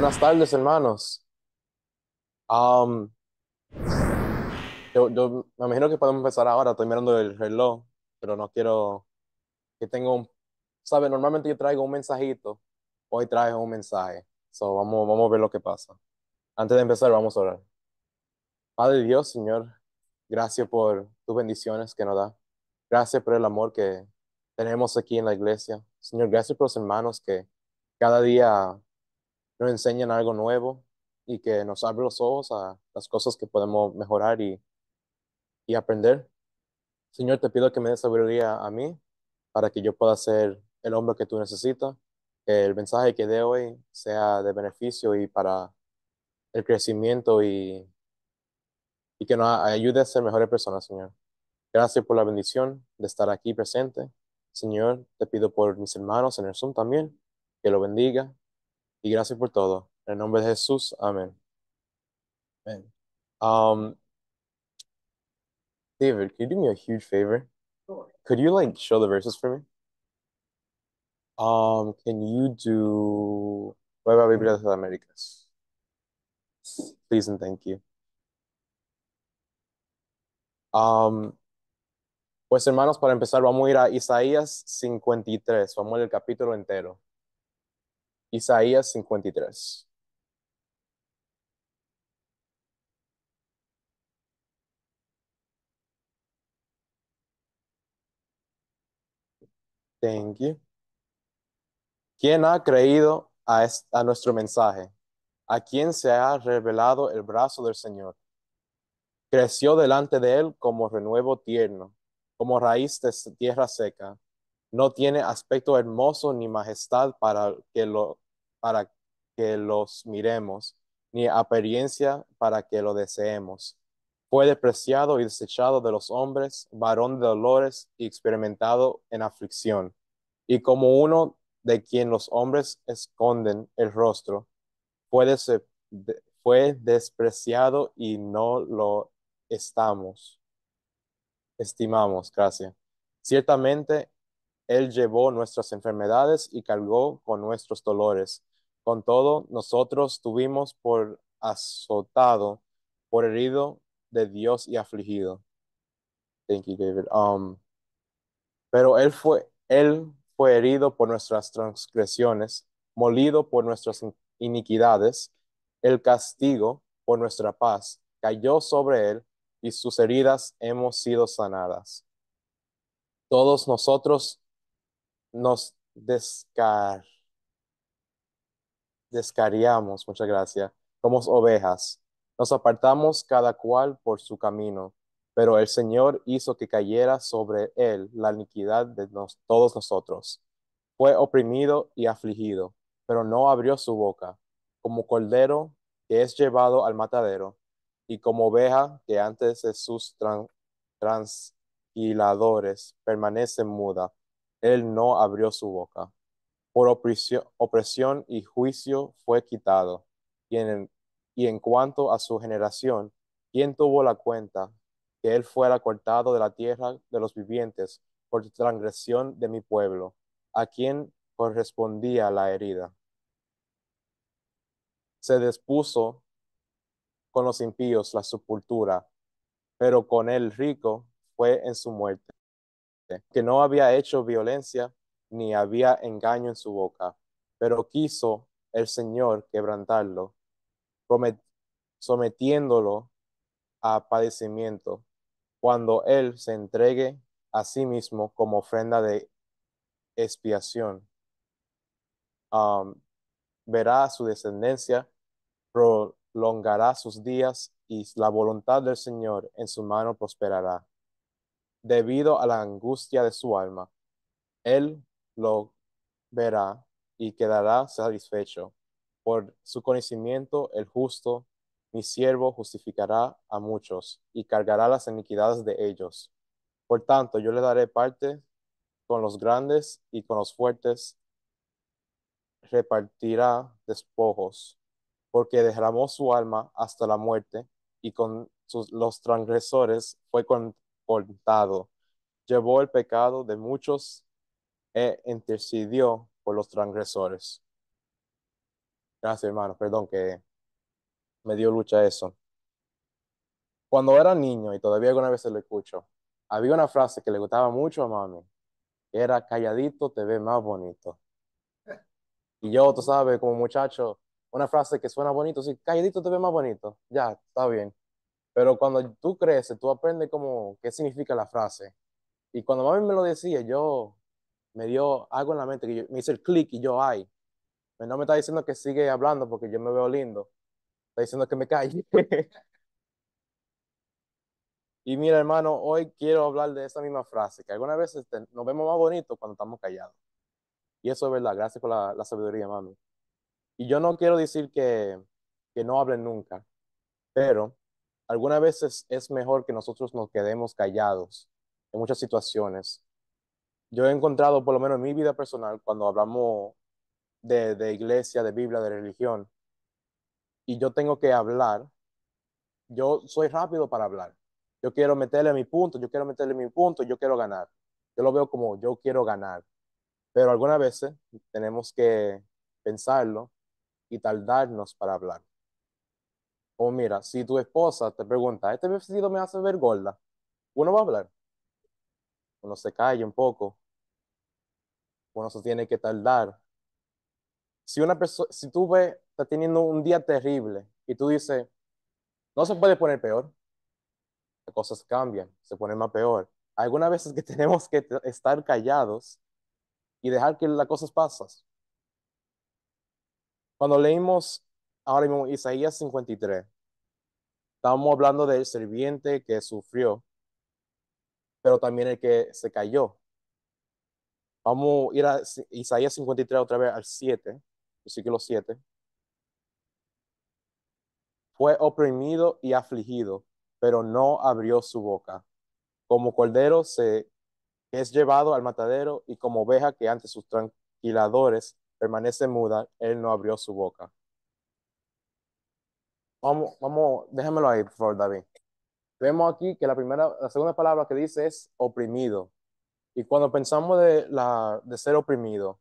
Buenas tardes, hermanos. Um, yo, me imagino que podemos empezar ahora. Estoy mirando el reloj, pero no quiero que tenga un... Sabe, normalmente yo traigo un mensajito. Hoy traigo un mensaje. So, vamos, vamos a ver lo que pasa. Antes de empezar, vamos a orar. Padre Dios, Señor, gracias por tus bendiciones que nos da. Gracias por el amor que tenemos aquí en la iglesia. Señor, gracias por los hermanos que cada día nos enseñan algo nuevo y que nos abre los ojos a las cosas que podemos mejorar y, aprender. Señor, te pido que me des sabiduría a mí para que yo pueda ser el hombre que tú necesitas, que el mensaje que dé hoy sea de beneficio y para el crecimiento y, y que nos ayude a ser mejores personas, Señor. Gracias por la bendición de estar aquí presente. Señor, te pido por mis hermanos en el Zoom también, que lo bendiga, y gracias por todo. En el nombre de Jesús, amén. Um, David, ¿puedes you do me a huge favor? Could you like show the verses for me? Um, can you do Nueva Biblia de las Américas? Please and thank you. Um, pues hermanos, para empezar vamos a ir a Isaías 53, vamos a ir al capítulo entero. Isaías 53. Thank you. ¿Quién ha creído a, a nuestro mensaje? ¿A quién se ha revelado el brazo del Señor? Creció delante de él como renuevo tierno, como raíz de tierra seca. No tiene aspecto hermoso ni majestad para que lo para que los miremos, ni apariencia para que lo deseemos. Fue despreciado y desechado de los hombres, varón de dolores y experimentado en aflicción. Y como uno de quien los hombres esconden el rostro, fue, fue despreciado y no lo estamos. Estimamos, gracias. Ciertamente, Él llevó nuestras enfermedades y cargó con nuestros dolores con todo, nosotros tuvimos por azotado, por herido de Dios y afligido. Thank you, David. Um, pero él fue, él fue herido por nuestras transgresiones, molido por nuestras iniquidades, el castigo por nuestra paz cayó sobre él y sus heridas hemos sido sanadas. Todos nosotros nos descargamos descariamos, muchas gracias, como ovejas. Nos apartamos cada cual por su camino, pero el Señor hizo que cayera sobre él la iniquidad de todos nosotros. Fue oprimido y afligido, pero no abrió su boca, como cordero que es llevado al matadero, y como oveja que antes de sus tran permanece muda, él no abrió su boca por opresión y juicio fue quitado. Y en, cuanto a su generación, ¿quién tuvo la cuenta que él fuera cortado de la tierra de los vivientes por transgresión de mi pueblo? ¿A quien correspondía la herida? Se despuso con los impíos la sepultura, pero con el rico fue en su muerte, que no había hecho violencia ni había engaño en su boca, pero quiso el Señor quebrantarlo, sometiéndolo a padecimiento, cuando Él se entregue a sí mismo como ofrenda de expiación. verá su descendencia, prolongará sus días y la voluntad del Señor en su mano prosperará. Debido a la angustia de su alma, Él lo verá y quedará satisfecho. Por su conocimiento, el justo, mi siervo, justificará a muchos y cargará las iniquidades de ellos. Por tanto, yo le daré parte con los grandes y con los fuertes, repartirá despojos, porque derramó su alma hasta la muerte y con los transgresores fue contado. Llevó el pecado de muchos e intercedió por los transgresores. Gracias, hermano. Perdón que me dio lucha eso. Cuando era niño, y todavía alguna vez lo escucho, había una frase que le gustaba mucho a mami, era calladito te ve más bonito. Y yo, tú sabes, como muchacho, una frase que suena bonito, sí, calladito te ve más bonito, ya, está bien. Pero cuando tú creces, tú aprendes como qué significa la frase. Y cuando mami me lo decía, yo me dio algo en la mente, que me hizo el clic y yo, ay, pues no me está diciendo que sigue hablando porque yo me veo lindo, está diciendo que me calle. y mira, hermano, hoy quiero hablar de esa misma frase, que algunas veces nos vemos más bonitos cuando estamos callados. Y eso es verdad, gracias por la, la sabiduría, mami. Y yo no quiero decir que, que no hablen nunca, pero algunas veces es mejor que nosotros nos quedemos callados en muchas situaciones yo he encontrado, por lo menos en mi vida personal, cuando hablamos de, de iglesia, de Biblia, de religión, y yo tengo que hablar, yo soy rápido para hablar. Yo quiero meterle mi punto, yo quiero meterle mi punto, yo quiero ganar. Yo lo veo como yo quiero ganar. Pero algunas veces tenemos que pensarlo y tardarnos para hablar. O mira, si tu esposa te pregunta, ¿este vestido me hace ver gorda? Uno va a hablar. Uno se calla un poco, bueno, se tiene que tardar. Si, una persona, si tú ves, está teniendo un día terrible y tú dices, no se puede poner peor, las cosas cambian, se ponen más peor. Algunas veces que tenemos que estar callados y dejar que las cosas pasen. Cuando leímos ahora mismo Isaías 53, estábamos hablando del serviente que sufrió, pero también el que se cayó, Vamos a ir a Isaías 53 otra vez al 7, versículo 7. Fue oprimido y afligido, pero no abrió su boca. Como cordero se es llevado al matadero y como oveja que ante sus tranquiladores permanece muda, él no abrió su boca. Vamos, vamos, déjamelo ahí, por David. Vemos aquí que la primera, la segunda palabra que dice es oprimido. Y cuando pensamos de, la, de ser oprimido,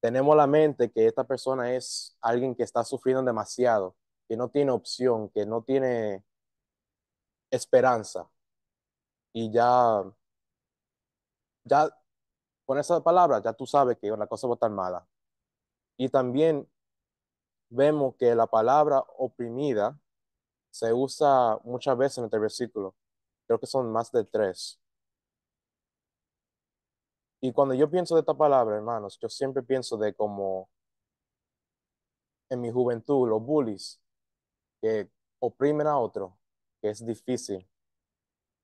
tenemos la mente que esta persona es alguien que está sufriendo demasiado, que no tiene opción, que no tiene esperanza. Y ya, ya con esa palabra, ya tú sabes que la cosa va a estar mala. Y también vemos que la palabra oprimida se usa muchas veces en este versículo. Creo que son más de tres. Y cuando yo pienso de esta palabra, hermanos, yo siempre pienso de como en mi juventud, los bullies que oprimen a otro, que es difícil.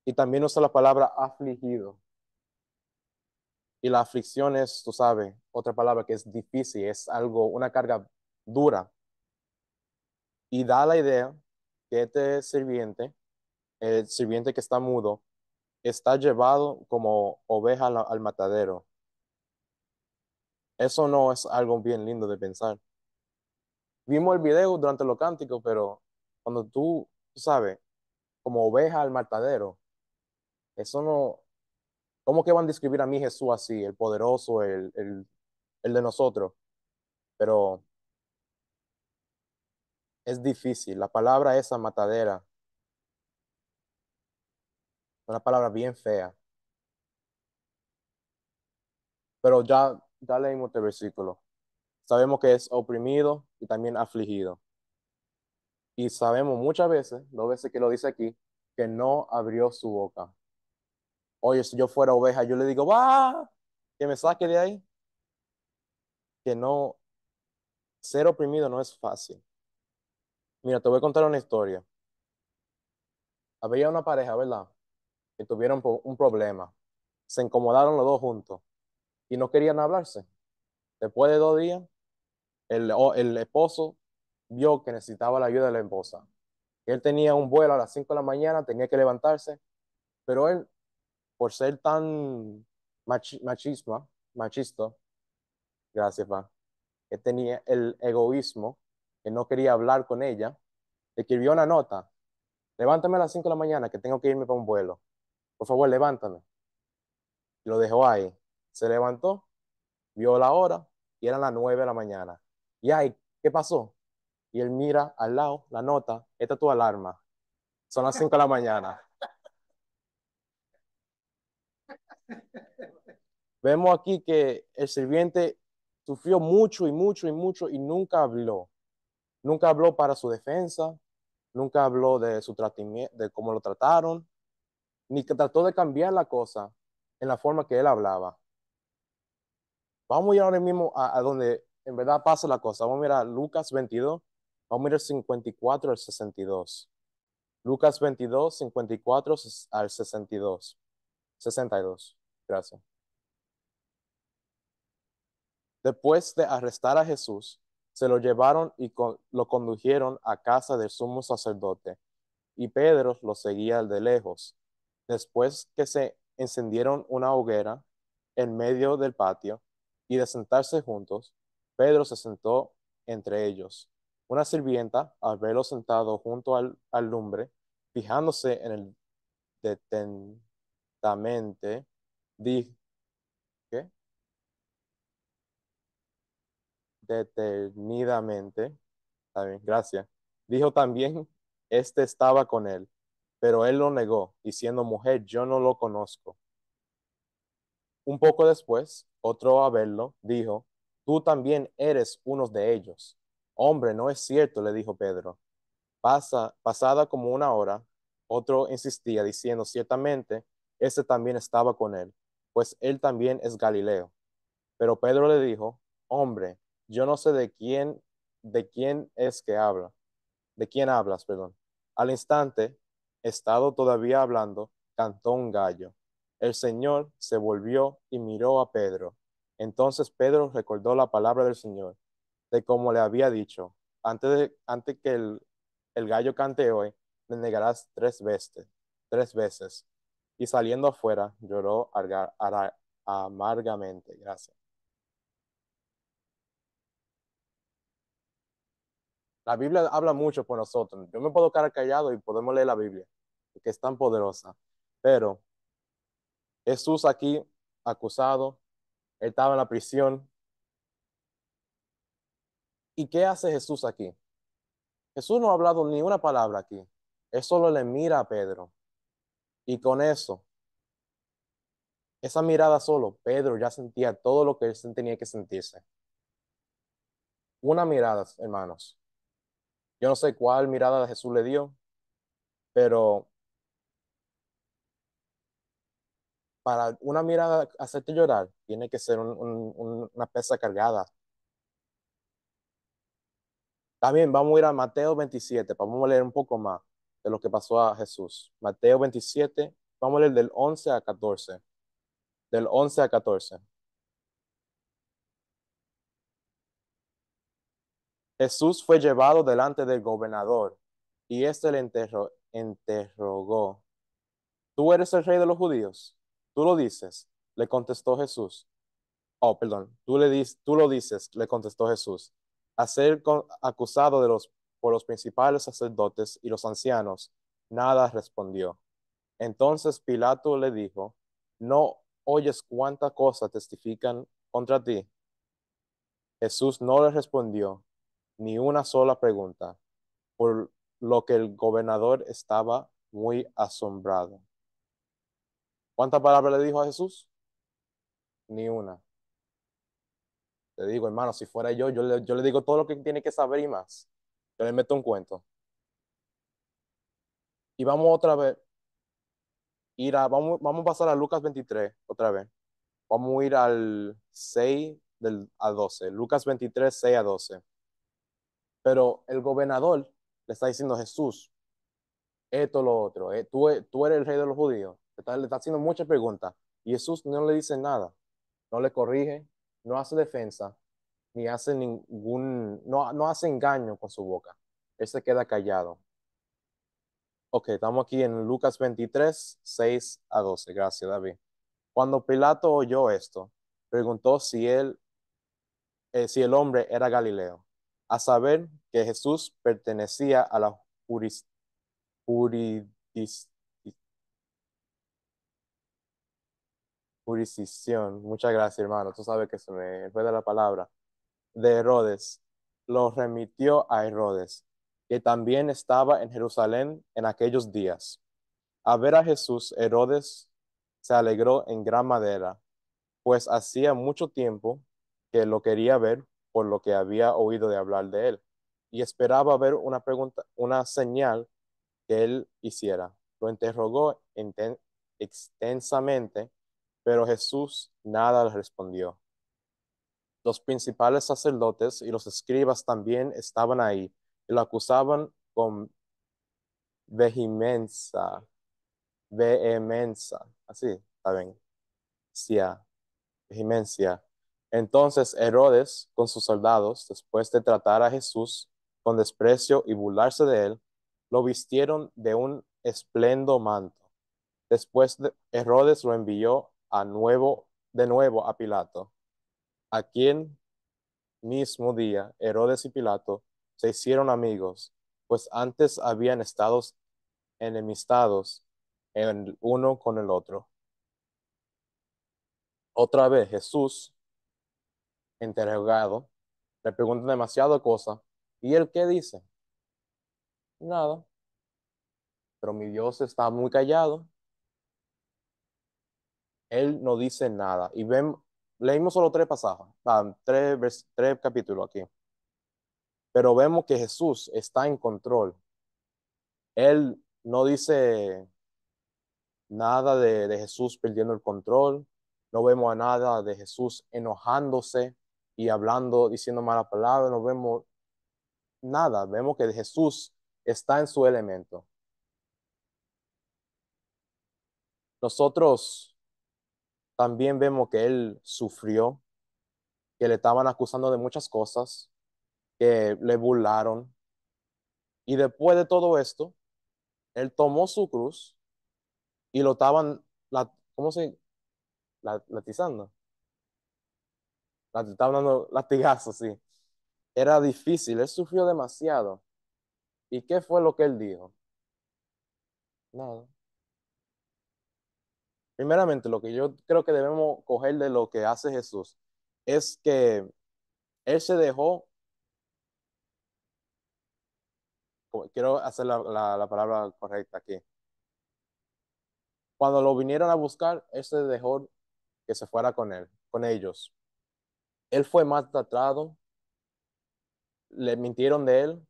Y también usa la palabra afligido. Y la aflicción es, tú sabes, otra palabra que es difícil, es algo, una carga dura. Y da la idea que este sirviente, el sirviente que está mudo, está llevado como oveja al, matadero. Eso no es algo bien lindo de pensar. Vimos el video durante los cánticos, pero cuando tú, tú sabes, como oveja al matadero, eso no, ¿cómo que van a describir a mí Jesús así, el poderoso, el, el, el, de nosotros? Pero es difícil, la palabra esa matadera una palabra bien fea. Pero ya, ya leímos este versículo. Sabemos que es oprimido y también afligido. Y sabemos muchas veces, dos veces que lo dice aquí, que no abrió su boca. Oye, si yo fuera oveja, yo le digo, ¡va! Que me saque de ahí. Que no, ser oprimido no es fácil. Mira, te voy a contar una historia. Había una pareja, ¿verdad? tuvieron un problema. Se incomodaron los dos juntos y no querían hablarse. Después de dos días, el, esposo vio que necesitaba la ayuda de la esposa. Él tenía un vuelo a las 5 de la mañana, tenía que levantarse, pero él, por ser tan machismo, machista, gracias, va él tenía el egoísmo, que no quería hablar con ella, escribió una nota, levántame a las 5 de la mañana que tengo que irme para un vuelo por favor, levántame. Lo dejó ahí. Se levantó, vio la hora y eran las nueve de la mañana. Y ahí, ¿qué pasó? Y él mira al lado la nota, esta es tu alarma. Son las cinco de la mañana. Vemos aquí que el sirviente sufrió mucho y mucho y mucho y nunca habló. Nunca habló para su defensa, nunca habló de su tratamiento, de cómo lo trataron, ni que trató de cambiar la cosa en la forma que él hablaba. Vamos a ir ahora mismo a, donde en verdad pasa la cosa. Vamos a mirar Lucas 22, vamos a mirar 54 al 62. Lucas 22, 54 al 62. 62, gracias. Después de arrestar a Jesús, se lo llevaron y lo condujeron a casa del sumo sacerdote, y Pedro lo seguía de lejos después que se encendieron una hoguera en medio del patio y de sentarse juntos, Pedro se sentó entre ellos. Una sirvienta, al verlo sentado junto al, lumbre, fijándose en el detentamente, dijo, ¿qué? Detenidamente, está gracias. Dijo también, este estaba con él. Pero él lo negó, diciendo, mujer, yo no lo conozco. Un poco después, otro a verlo, dijo, tú también eres uno de ellos. Hombre, no es cierto, le dijo Pedro. Pasa, pasada como una hora, otro insistía, diciendo, ciertamente, ese también estaba con él, pues él también es Galileo. Pero Pedro le dijo, hombre, yo no sé de quién, de quién es que habla, de quién hablas, perdón. Al instante, estado todavía hablando, cantó un gallo. El Señor se volvió y miró a Pedro. Entonces Pedro recordó la palabra del Señor, de como le había dicho, antes, de, antes que el, gallo cante hoy, me negarás tres veces, tres veces. Y saliendo afuera, lloró amargamente. Gracias. La Biblia habla mucho por nosotros. Yo me puedo quedar callado y podemos leer la Biblia, que es tan poderosa. Pero Jesús aquí, acusado, estaba en la prisión. ¿Y qué hace Jesús aquí? Jesús no ha hablado ni una palabra aquí. Él solo le mira a Pedro. Y con eso, esa mirada solo, Pedro ya sentía todo lo que él tenía que sentirse. Una mirada, hermanos. Yo no sé cuál mirada Jesús le dio, pero para una mirada hacerte llorar, tiene que ser una pesa cargada. También vamos a ir a Mateo 27, vamos a leer un poco más de lo que pasó a Jesús. Mateo 27, vamos a leer del 11 a 14. Del 11 a 14. Jesús fue llevado delante del gobernador y este le interrogó. ¿Tú eres el rey de los judíos? Tú lo dices, le contestó Jesús. Oh, perdón, tú, le tú lo dices, le contestó Jesús. A ser acusado de los, por los principales sacerdotes y los ancianos, nada respondió. Entonces Pilato le dijo, ¿no oyes cuánta cosa testifican contra ti? Jesús no le respondió ni una sola pregunta, por lo que el gobernador estaba muy asombrado. ¿Cuántas palabras le dijo a Jesús? Ni una. Le digo, hermano, si fuera yo, yo le, digo todo lo que tiene que saber y más. Yo le meto un cuento. Y vamos otra vez. vamos, vamos a pasar a Lucas 23 otra vez. Vamos a ir al 6 del, a 12. Lucas 23, 6 a 12. Pero el gobernador le está diciendo a Jesús, esto, lo otro, eh, eh, tú, eres el rey de los judíos. Le está, haciendo muchas preguntas. Y Jesús no le dice nada, no le corrige, no hace defensa, ni hace ningún, no, hace engaño con su boca. Él se queda callado. Ok, estamos aquí en Lucas 23, 6 a 12. Gracias, David. Cuando Pilato oyó esto, preguntó si él, eh, si el hombre era Galileo a saber que Jesús pertenecía a la jurisdicción, muchas gracias hermano, tú sabes que se me fue de la palabra, de Herodes, lo remitió a Herodes, que también estaba en Jerusalén en aquellos días. A ver a Jesús, Herodes se alegró en gran manera, pues hacía mucho tiempo que lo quería ver por lo que había oído de hablar de él, y esperaba ver una pregunta, una señal que él hiciera. Lo interrogó extensamente, pero Jesús nada le respondió. Los principales sacerdotes y los escribas también estaban ahí y lo acusaban con vehemencia, vehemencia, así, ¿saben? Vehemencia entonces Herodes con sus soldados, después de tratar a Jesús con desprecio y burlarse de él, lo vistieron de un espléndido manto. Después Herodes lo envió a nuevo, de nuevo a Pilato, a quien mismo día Herodes y Pilato se hicieron amigos, pues antes habían estado enemistados el uno con el otro. Otra vez Jesús interrogado, le preguntan demasiado cosas. ¿Y él qué dice? Nada. Pero mi Dios está muy callado. Él no dice nada. Y ven, leímos solo tres pasajes, ah, tres, capítulos aquí. Pero vemos que Jesús está en control. Él no dice nada de, de Jesús perdiendo el control. No vemos a nada de Jesús enojándose y hablando, diciendo malas palabras, no vemos nada, vemos que Jesús está en su elemento. Nosotros también vemos que Él sufrió, que le estaban acusando de muchas cosas, que le burlaron. Y después de todo esto, Él tomó su cruz y lo estaban, la, ¿cómo se? La, latizando la dando latigazos, sí. Era difícil, él sufrió demasiado. ¿Y qué fue lo que él dijo? Nada. Primeramente, lo que yo creo que debemos coger de lo que hace Jesús es que él se dejó, quiero hacer la, la palabra correcta aquí, cuando lo vinieron a buscar, él se dejó que se fuera con él, con ellos él fue maltratado, le mintieron de él,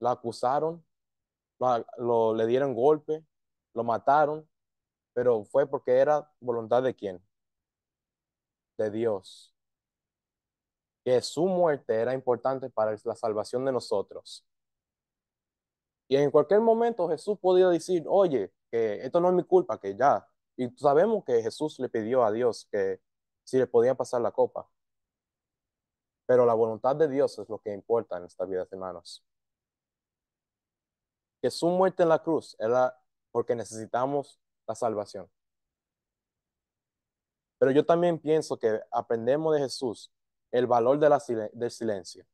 la acusaron, le dieron golpe, lo mataron, pero fue porque era voluntad de quién? De Dios. Que su muerte era importante para la salvación de nosotros. Y en cualquier momento Jesús podía decir, oye, que esto no es mi culpa, que ya. Y sabemos que Jesús le pidió a Dios que si le podía pasar la copa. Pero la voluntad de Dios es lo que importa en esta vida, hermanos. Que su muerte en la cruz era porque necesitamos la salvación. Pero yo también pienso que aprendemos de Jesús el valor de la del silencio.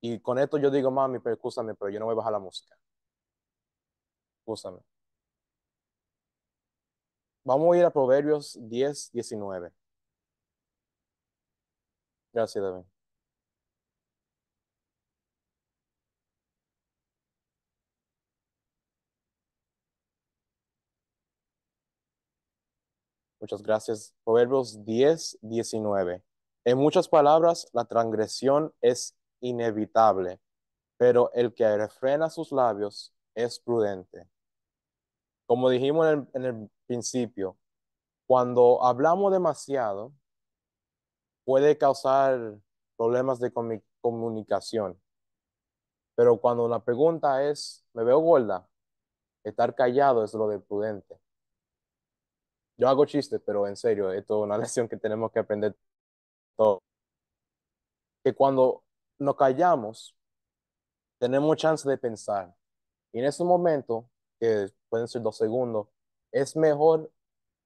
Y con esto yo digo, mami, pero escúchame, pero yo no voy a bajar la música. Escúchame. Vamos a ir a Proverbios 10, 19. Gracias, David. Muchas gracias. Proverbios 10, 19. En muchas palabras, la transgresión es inevitable, pero el que refrena sus labios es prudente. Como dijimos en el, en el principio, cuando hablamos demasiado, puede causar problemas de comunicación. Pero cuando la pregunta es, ¿me veo gorda? Estar callado es lo de prudente. Yo hago chistes, pero en serio, esto es una lección que tenemos que aprender todos. Que cuando nos callamos, tenemos chance de pensar. Y en ese momento, que pueden ser dos segundos, es mejor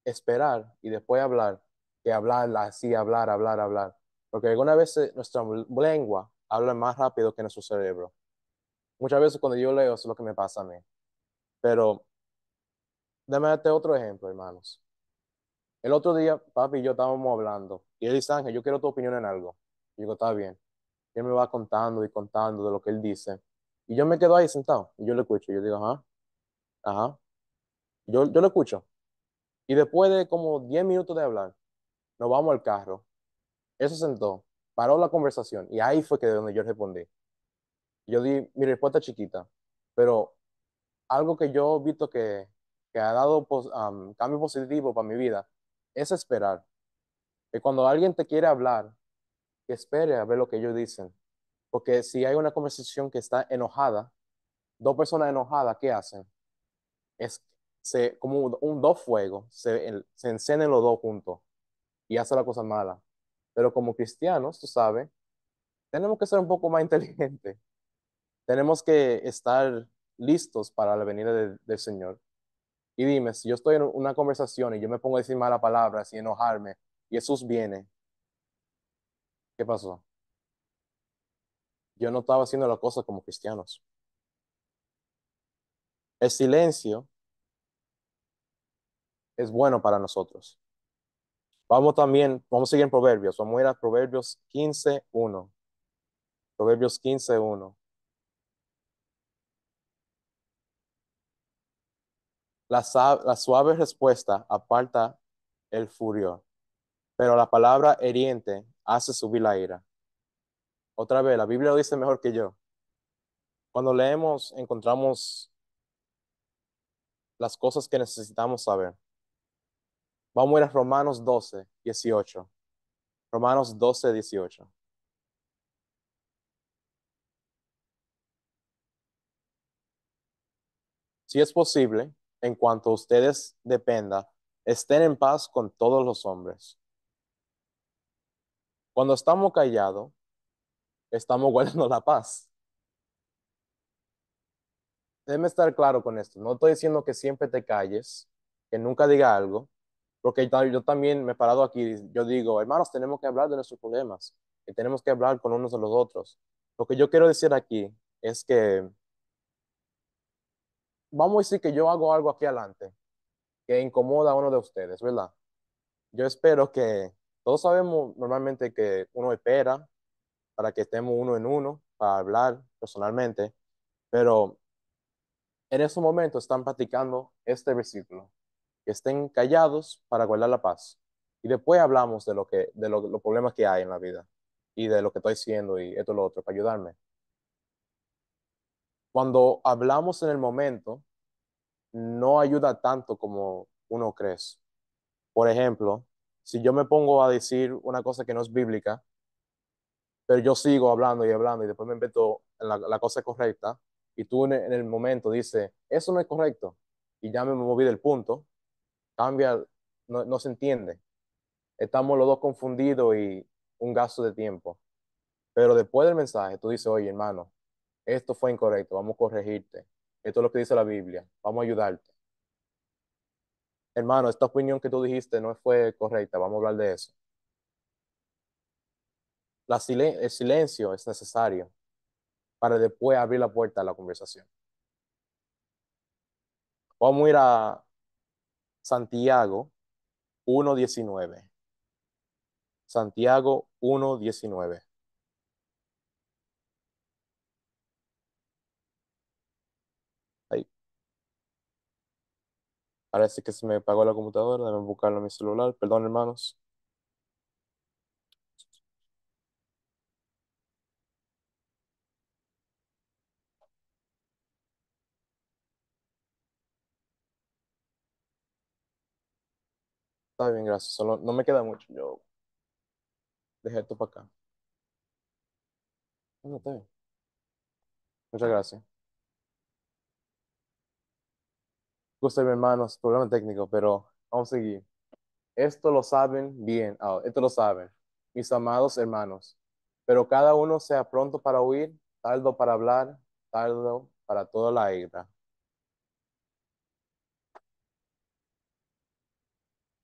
esperar y después hablar que hablar así, hablar, hablar, hablar. Porque algunas veces nuestra lengua habla más rápido que nuestro cerebro. Muchas veces cuando yo leo es lo que me pasa a mí. Pero déjame darte otro ejemplo, hermanos. El otro día, papi y yo estábamos hablando. Y él dice, Ángel, yo quiero tu opinión en algo. Y digo, está bien. Y él me va contando y contando de lo que él dice. Y yo me quedo ahí sentado. Y yo le escucho. yo digo, ajá. Ajá. Yo, yo lo escucho. Y después de como 10 minutos de hablar, nos vamos al carro. eso sentó, paró la conversación y ahí fue que de donde yo respondí. Yo di mi respuesta chiquita, pero algo que yo he visto que, ha dado cambio positivo para mi vida es esperar. Que cuando alguien te quiere hablar, que espere a ver lo que ellos dicen. Porque si hay una conversación que está enojada, dos personas enojadas, ¿qué hacen? Es como un, dos fuegos, se, se encenden los dos juntos y hace la cosa mala. Pero como cristianos, tú sabes, tenemos que ser un poco más inteligentes. Tenemos que estar listos para la venida del Señor. Y dime, si yo estoy en una conversación y yo me pongo a decir malas palabras y enojarme, Jesús viene, ¿qué pasó? Yo no estaba haciendo la cosa como cristianos. El silencio es bueno para nosotros. Vamos también, vamos a seguir en Proverbios. Vamos a ir a Proverbios 15.1. Proverbios 15.1. La, suave respuesta aparta el furor, pero la palabra heriente hace subir la ira. Otra vez, la Biblia lo dice mejor que yo. Cuando leemos, encontramos las cosas que necesitamos saber. Vamos a ir a Romanos 12, 18. Romanos 12, 18. Si es posible, en cuanto a ustedes dependa, estén en paz con todos los hombres. Cuando estamos callados, estamos guardando la paz. Déjeme estar claro con esto. No estoy diciendo que siempre te calles, que nunca diga algo, porque yo también me he parado aquí, yo digo, hermanos, tenemos que hablar de nuestros problemas y tenemos que hablar con unos de los otros. Lo que yo quiero decir aquí es que vamos a decir que yo hago algo aquí adelante que incomoda a uno de ustedes, ¿verdad? Yo espero que todos sabemos normalmente que uno espera para que estemos uno en uno, para hablar personalmente, pero en ese momento están practicando este versículo que estén callados para guardar la paz. Y después hablamos de, lo que, de los problemas que hay en la vida y de lo que estoy haciendo y esto y lo otro para ayudarme. Cuando hablamos en el momento, no ayuda tanto como uno cree. Por ejemplo, si yo me pongo a decir una cosa que no es bíblica, pero yo sigo hablando y hablando y después me invento en la, la, cosa correcta y tú en el, momento dices, eso no es correcto y ya me moví del punto, cambia, no, se entiende. Estamos los dos confundidos y un gasto de tiempo. Pero después del mensaje, tú dices, oye, hermano, esto fue incorrecto, vamos a corregirte. Esto es lo que dice la Biblia, vamos a ayudarte. Hermano, esta opinión que tú dijiste no fue correcta, vamos a hablar de eso. La el silencio es necesario para después abrir la puerta a la conversación. Vamos a ir a Santiago 1.19. Santiago 1.19. Parece que se me apagó la computadora, déjame buscarlo en mi celular. Perdón, hermanos. bien, gracias. Solo no me queda mucho. Yo dejé esto para acá. No, está bien. Muchas gracias. Gusto, mi hermano, problema técnico, pero vamos a seguir. Esto lo saben bien. Ah, esto lo saben, mis amados hermanos. Pero cada uno sea pronto para huir, tardo para hablar, tardo para toda la ira.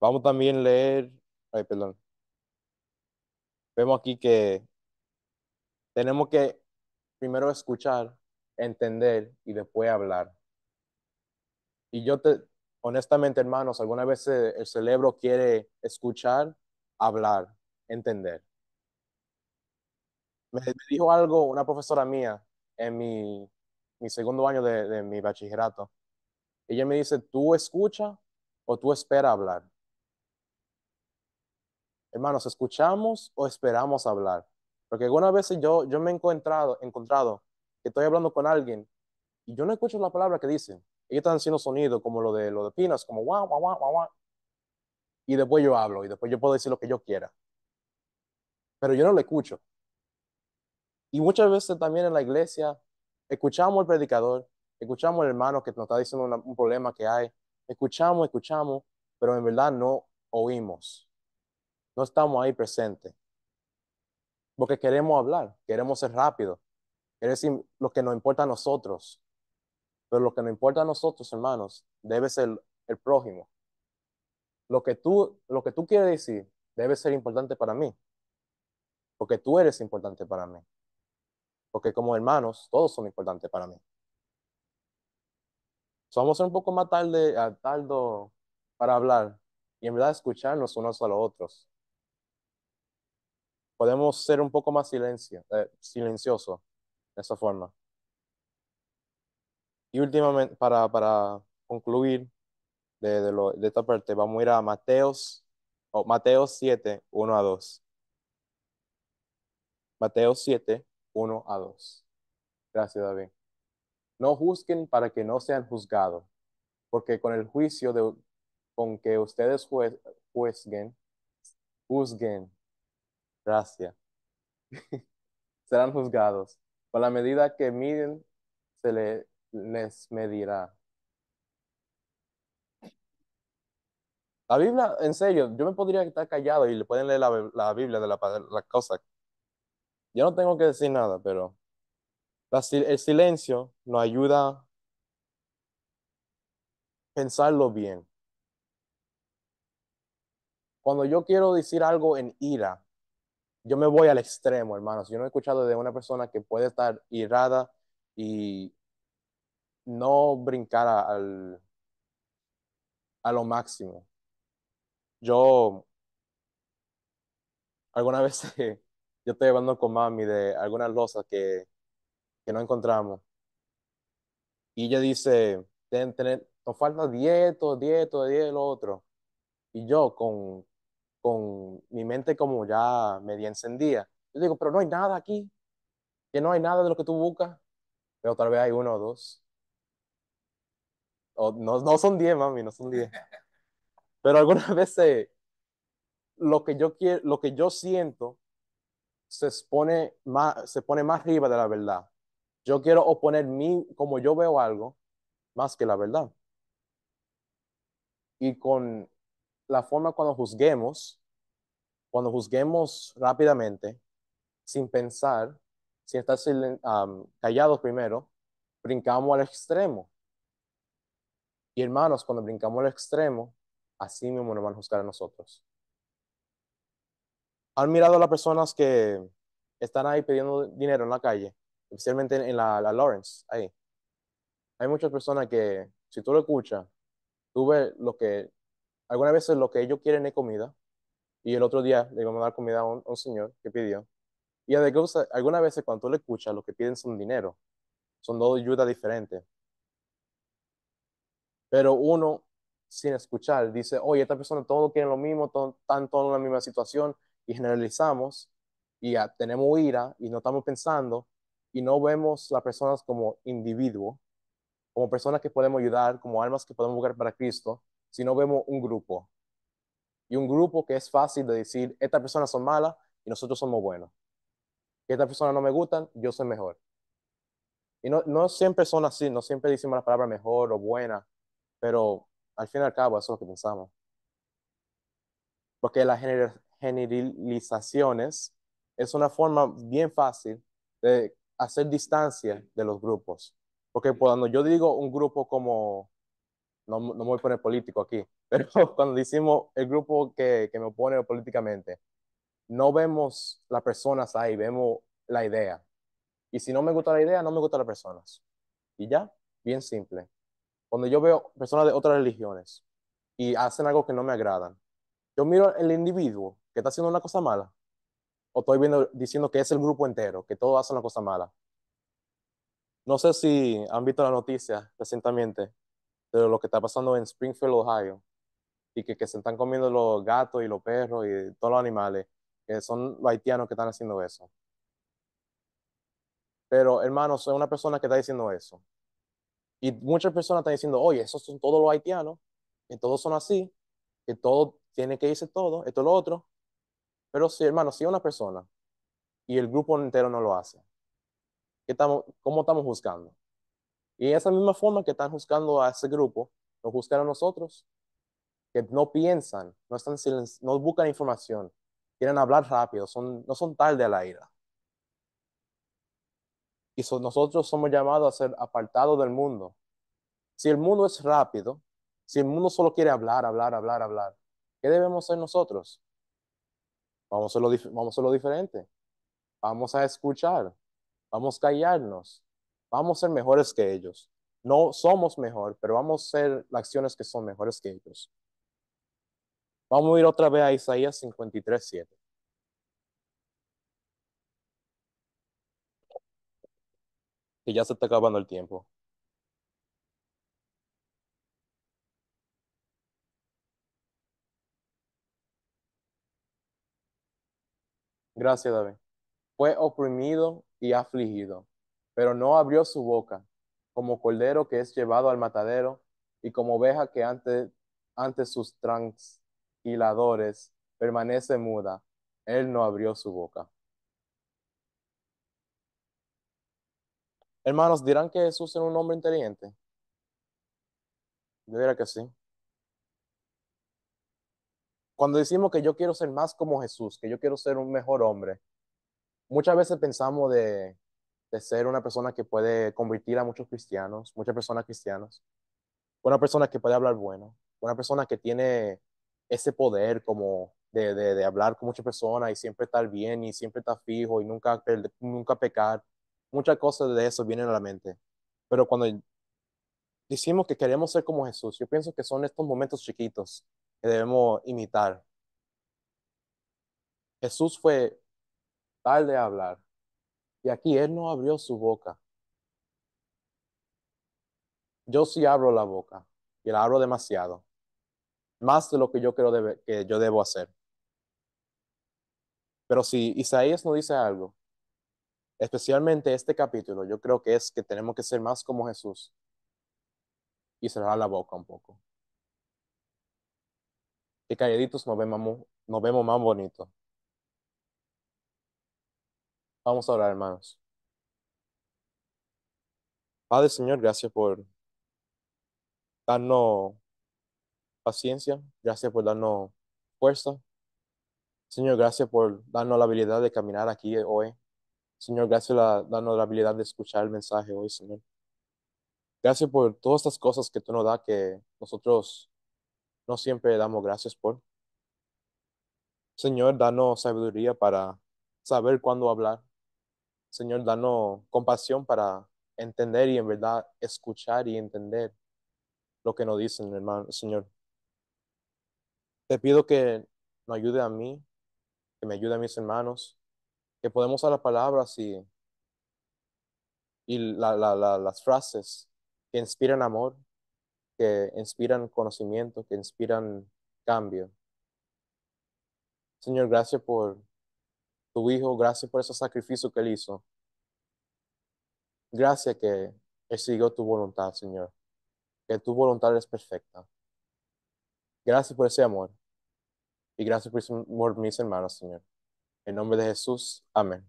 Vamos también a leer, ay, perdón. Vemos aquí que tenemos que primero escuchar, entender y después hablar. Y yo te, honestamente, hermanos, algunas veces el cerebro quiere escuchar, hablar, entender. Me, dijo algo una profesora mía en mi, mi segundo año de, de mi bachillerato. Ella me dice, tú escuchas o tú esperas hablar hermanos, ¿escuchamos o esperamos hablar? Porque algunas veces yo, yo me he encontrado, encontrado que estoy hablando con alguien y yo no escucho la palabra que dicen. Ellos están haciendo sonido como lo de, lo de pinas, como guau, guau, guau, guau. Y después yo hablo y después yo puedo decir lo que yo quiera. Pero yo no lo escucho. Y muchas veces también en la iglesia escuchamos al predicador, escuchamos al hermano que nos está diciendo un problema que hay, escuchamos, escuchamos, pero en verdad no oímos no estamos ahí presentes. Porque queremos hablar, queremos ser rápido queremos decir lo que nos importa a nosotros. Pero lo que nos importa a nosotros, hermanos, debe ser el prójimo. Lo que tú, lo que tú quieres decir debe ser importante para mí. Porque tú eres importante para mí. Porque como hermanos, todos son importantes para mí. somos vamos a un poco más tarde, a tardo para hablar y en verdad escucharnos unos a los otros podemos ser un poco más silenciosos eh, silencioso de esa forma. Y últimamente, para, concluir de, lo, de, esta parte, vamos a ir a Mateos, Mateo 7, 1 a 2. Mateo 7, 1 a 2. Gracias, David. No juzguen para que no sean juzgados, porque con el juicio de, con que ustedes juzguen, juzguen gracia, serán juzgados. Por la medida que miden, se les medirá. La Biblia, en serio, yo me podría estar callado y le pueden leer la, Biblia de la cosa. Yo no tengo que decir nada, pero el silencio nos ayuda a pensarlo bien. Cuando yo quiero decir algo en ira, yo me voy al extremo, hermanos. Yo no he escuchado de una persona que puede estar irrada y no brincar al, a lo máximo. Yo, alguna vez, yo estoy hablando con mami de algunas losas que, no encontramos. Y ella dice, ten, ten, nos falta dieto dieto dieto lo otro. Y yo con con mi mente como ya media encendida. Yo digo, pero no hay nada aquí, que no hay nada de lo que tú buscas, pero tal vez hay uno o dos. O, no, no son diez, mami, no son diez. Pero algunas veces lo que yo quiero, lo que yo siento se expone más, se pone más arriba de la verdad. Yo quiero oponer mi, como yo veo algo, más que la verdad. Y con la forma cuando juzguemos, cuando juzguemos rápidamente, sin pensar, sin estar callados primero, brincamos al extremo. Y hermanos, cuando brincamos al extremo, así mismo nos van a juzgar a nosotros. ¿Han mirado a las personas que están ahí pidiendo dinero en la calle? Especialmente en la, la Lawrence, ahí. Hay muchas personas que, si tú lo escuchas, tú ves lo que algunas veces lo que ellos quieren es comida y el otro día le vamos a dar comida a un, señor que pidió. Y además, algunas veces cuando tú le escuchas, lo que piden son dinero. Son dos ayudas diferentes. Pero uno, sin escuchar, dice, oye, esta persona todos quieren lo mismo, tanto están en la misma situación y generalizamos y ya, tenemos ira y no estamos pensando y no vemos las personas como individuo, como personas que podemos ayudar, como almas que podemos buscar para Cristo, si no vemos un grupo. Y un grupo que es fácil de decir, estas personas son malas y nosotros somos buenos. Que estas personas no me gustan, yo soy mejor. Y no, no siempre son así, no siempre decimos la palabra mejor o buena, pero al fin y al cabo eso es lo que pensamos. Porque las generalizaciones es una forma bien fácil de hacer distancia de los grupos. Porque cuando yo digo un grupo como no, me voy a poner político aquí, pero cuando decimos el grupo que, me opone políticamente, no vemos las personas ahí, vemos la idea. Y si no me gusta la idea, no me gustan las personas. Y ya, bien simple. Cuando yo veo personas de otras religiones y hacen algo que no me agradan, yo miro el individuo que está haciendo una cosa mala. O estoy viendo, diciendo que es el grupo entero, que todos hacen una cosa mala. No sé si han visto la noticia recientemente de lo que está pasando en Springfield, Ohio, y que, que se están comiendo los gatos y los perros y todos los animales, que son los haitianos que están haciendo eso. Pero, hermano, soy una persona que está diciendo eso. Y muchas personas están diciendo, oye, esos son todos los haitianos, que todos son así, que todo tiene que irse todo, esto es lo otro. Pero sí, hermano, si una persona y el grupo entero no lo hace, ¿qué estamos, ¿cómo estamos buscando? Y esa misma forma que están buscando a ese grupo, nos juzgan a nosotros, que no piensan, no, están no buscan información, quieren hablar rápido, son, no son tarde a la ira. Y nosotros somos llamados a ser apartados del mundo. Si el mundo es rápido, si el mundo solo quiere hablar, hablar, hablar, hablar, ¿qué debemos ser nosotros? Vamos a lo, vamos a lo diferente. Vamos a escuchar. Vamos a callarnos vamos a ser mejores que ellos. No somos mejor, pero vamos a hacer acciones que son mejores que ellos. Vamos a ir otra vez a Isaías 53, 7. Que ya se está acabando el tiempo. Gracias, David. Fue oprimido y afligido, pero no abrió su boca, como cordero que es llevado al matadero, y como oveja que ante, ante sus tranquiladores permanece muda, él no abrió su boca. Hermanos, ¿dirán que Jesús era un hombre inteligente? Yo diría que sí. Cuando decimos que yo quiero ser más como Jesús, que yo quiero ser un mejor hombre, muchas veces pensamos de, de ser una persona que puede convertir a muchos cristianos, muchas personas cristianas, una persona que puede hablar bueno, una persona que tiene ese poder como de, hablar con muchas personas y siempre estar bien y siempre estar fijo y nunca, nunca pecar. Muchas cosas de eso vienen a la mente. Pero cuando decimos que queremos ser como Jesús, yo pienso que son estos momentos chiquitos que debemos imitar. Jesús fue tal de hablar, y aquí él no abrió su boca. Yo sí abro la boca y la abro demasiado. Más de lo que yo creo que yo debo hacer. Pero si Isaías nos dice algo, especialmente este capítulo, yo creo que es que tenemos que ser más como Jesús y cerrar la boca un poco. Y calladitos nos vemos, nos vemos más bonito. Vamos a orar, hermanos. Padre Señor, gracias por darnos paciencia, gracias por darnos fuerza. Señor, gracias por darnos la habilidad de caminar aquí hoy. Señor, gracias por darnos la habilidad de escuchar el mensaje hoy, Señor. Gracias por todas estas cosas que tú nos das que nosotros no siempre damos gracias por. Señor, danos sabiduría para saber cuándo hablar, Señor, danos compasión para entender y en verdad escuchar y entender lo que nos dicen, hermano, Señor. Te pido que nos ayude a mí, que me ayude a mis hermanos, que podemos usar las palabras y, y las frases que inspiran amor, que inspiran conocimiento, que inspiran cambio. Señor, gracias por Hijo, gracias por ese sacrificio que Él hizo. Gracias que Él siguió tu voluntad, Señor, que tu voluntad es perfecta. Gracias por ese amor y gracias por mis hermanos, Señor. En nombre de Jesús, amén.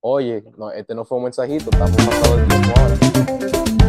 Oye, no, este no fue un mensajito, estamos pasando el